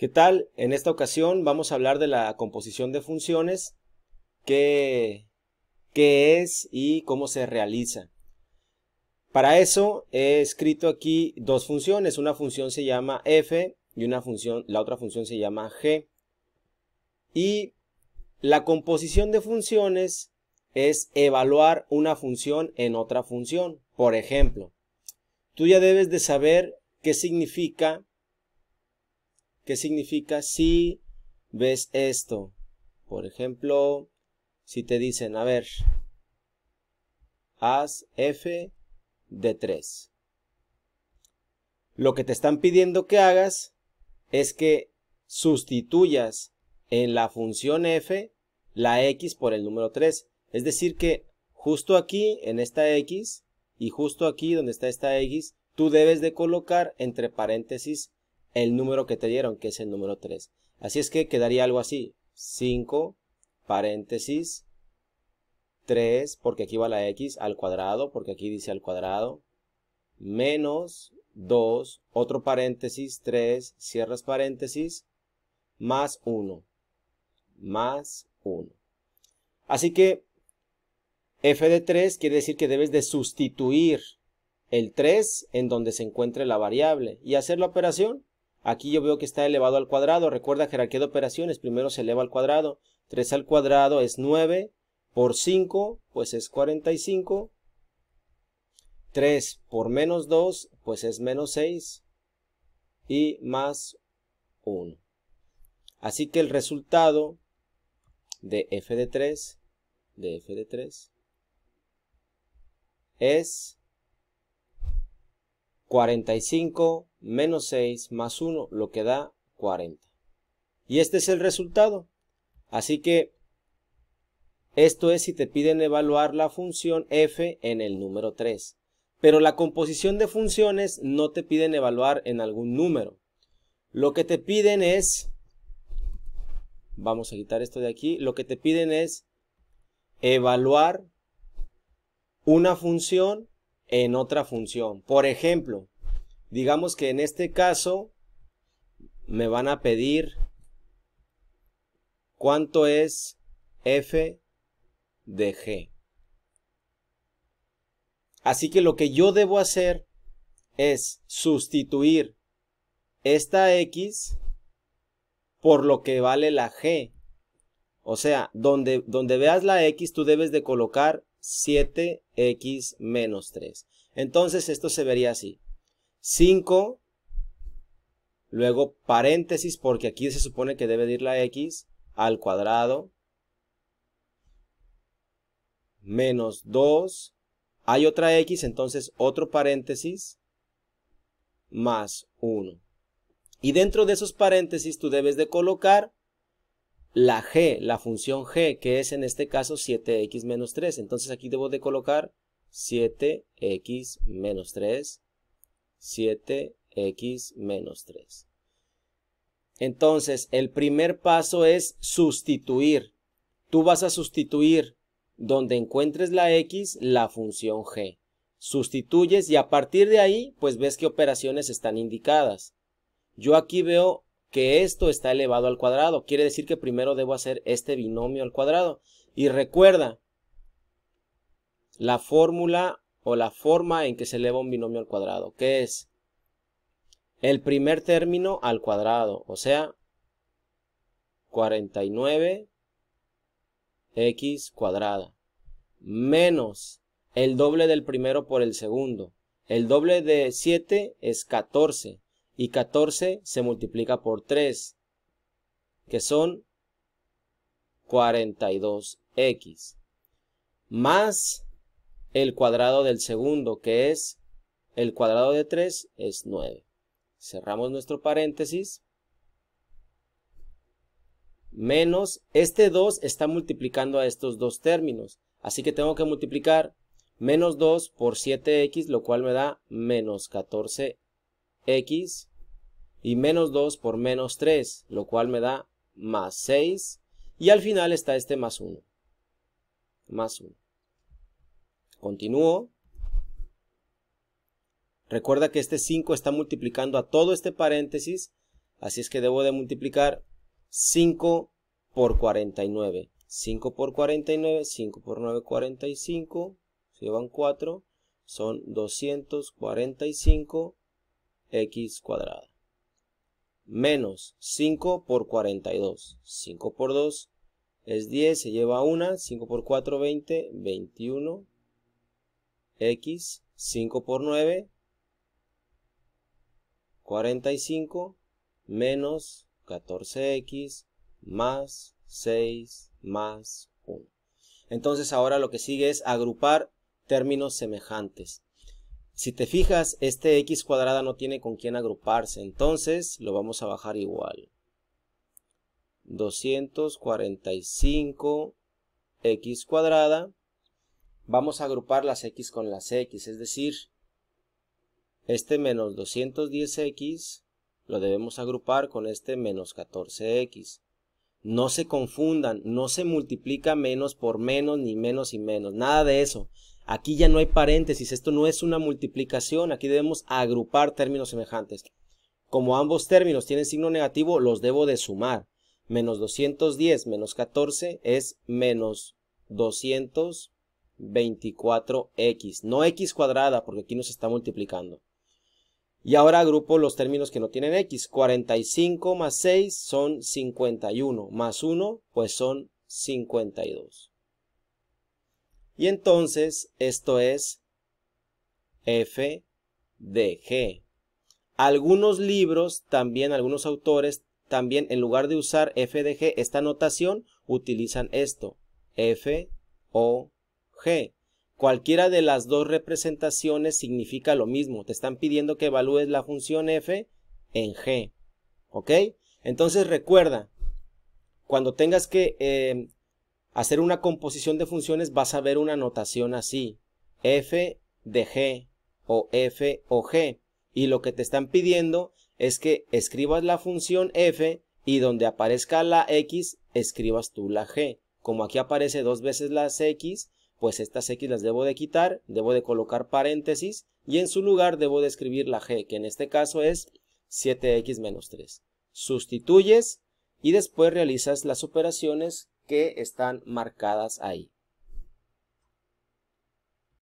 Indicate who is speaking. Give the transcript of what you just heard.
Speaker 1: ¿Qué tal? En esta ocasión vamos a hablar de la composición de funciones, qué, qué es y cómo se realiza. Para eso he escrito aquí dos funciones, una función se llama f y una función, la otra función se llama g. Y la composición de funciones es evaluar una función en otra función. Por ejemplo, tú ya debes de saber qué significa ¿Qué significa si ves esto? Por ejemplo, si te dicen, a ver, haz f de 3. Lo que te están pidiendo que hagas es que sustituyas en la función f la x por el número 3. Es decir que justo aquí en esta x y justo aquí donde está esta x, tú debes de colocar entre paréntesis el número que te dieron, que es el número 3. Así es que quedaría algo así, 5 paréntesis 3, porque aquí va la x al cuadrado, porque aquí dice al cuadrado, menos 2, otro paréntesis 3, cierras paréntesis, más 1, más 1. Así que f de 3 quiere decir que debes de sustituir el 3 en donde se encuentre la variable y hacer la operación Aquí yo veo que está elevado al cuadrado. Recuerda jerarquía de operaciones. Primero se eleva al cuadrado. 3 al cuadrado es 9. Por 5, pues es 45. 3 por menos 2, pues es menos 6. Y más 1. Así que el resultado de f de 3, de f de 3, es 45 menos 6 más 1, lo que da 40. Y este es el resultado. Así que esto es si te piden evaluar la función f en el número 3. Pero la composición de funciones no te piden evaluar en algún número. Lo que te piden es, vamos a quitar esto de aquí, lo que te piden es evaluar una función en otra función. Por ejemplo, Digamos que en este caso me van a pedir cuánto es f de g. Así que lo que yo debo hacer es sustituir esta x por lo que vale la g. O sea, donde, donde veas la x tú debes de colocar 7x menos 3. Entonces esto se vería así. 5, luego paréntesis, porque aquí se supone que debe ir la x al cuadrado, menos 2, hay otra x, entonces otro paréntesis, más 1. Y dentro de esos paréntesis tú debes de colocar la g, la función g, que es en este caso 7x menos 3. Entonces aquí debo de colocar 7x menos 3 7x menos 3. Entonces, el primer paso es sustituir. Tú vas a sustituir donde encuentres la x, la función g. Sustituyes y a partir de ahí, pues ves qué operaciones están indicadas. Yo aquí veo que esto está elevado al cuadrado. Quiere decir que primero debo hacer este binomio al cuadrado. Y recuerda, la fórmula la forma en que se eleva un binomio al cuadrado, que es el primer término al cuadrado, o sea, 49x cuadrada, menos el doble del primero por el segundo. El doble de 7 es 14, y 14 se multiplica por 3, que son 42x, más el cuadrado del segundo, que es el cuadrado de 3, es 9. Cerramos nuestro paréntesis. Menos, este 2 está multiplicando a estos dos términos. Así que tengo que multiplicar menos 2 por 7x, lo cual me da menos 14x. Y menos 2 por menos 3, lo cual me da más 6. Y al final está este más 1. Más 1. Continúo. Recuerda que este 5 está multiplicando a todo este paréntesis, así es que debo de multiplicar 5 por 49. 5 por 49, 5 por 9, 45, se llevan 4, son 245x cuadrada. Menos 5 por 42, 5 por 2 es 10, se lleva 1, 5 por 4, 20, 21 X, 5 por 9, 45, menos 14X, más 6, más 1. Entonces ahora lo que sigue es agrupar términos semejantes. Si te fijas, este x cuadrada no tiene con quién agruparse, entonces lo vamos a bajar igual. 245 x cuadrada vamos a agrupar las x con las x, es decir, este menos 210x lo debemos agrupar con este menos 14x. No se confundan, no se multiplica menos por menos, ni menos y menos, nada de eso. Aquí ya no hay paréntesis, esto no es una multiplicación, aquí debemos agrupar términos semejantes. Como ambos términos tienen signo negativo, los debo de sumar. Menos 210 menos 14 es menos 200 24x, no x cuadrada porque aquí nos está multiplicando. Y ahora agrupo los términos que no tienen x, 45 más 6 son 51, más 1 pues son 52. Y entonces esto es f de g. Algunos libros, también algunos autores, también en lugar de usar f de g, esta notación, utilizan esto, f o G. Cualquiera de las dos representaciones significa lo mismo. Te están pidiendo que evalúes la función f en g. ¿Ok? Entonces recuerda, cuando tengas que eh, hacer una composición de funciones vas a ver una notación así. f de g o f o g. Y lo que te están pidiendo es que escribas la función f y donde aparezca la x escribas tú la g. Como aquí aparece dos veces las x, pues estas x las debo de quitar, debo de colocar paréntesis y en su lugar debo de escribir la g, que en este caso es 7x menos 3. Sustituyes y después realizas las operaciones que están marcadas ahí.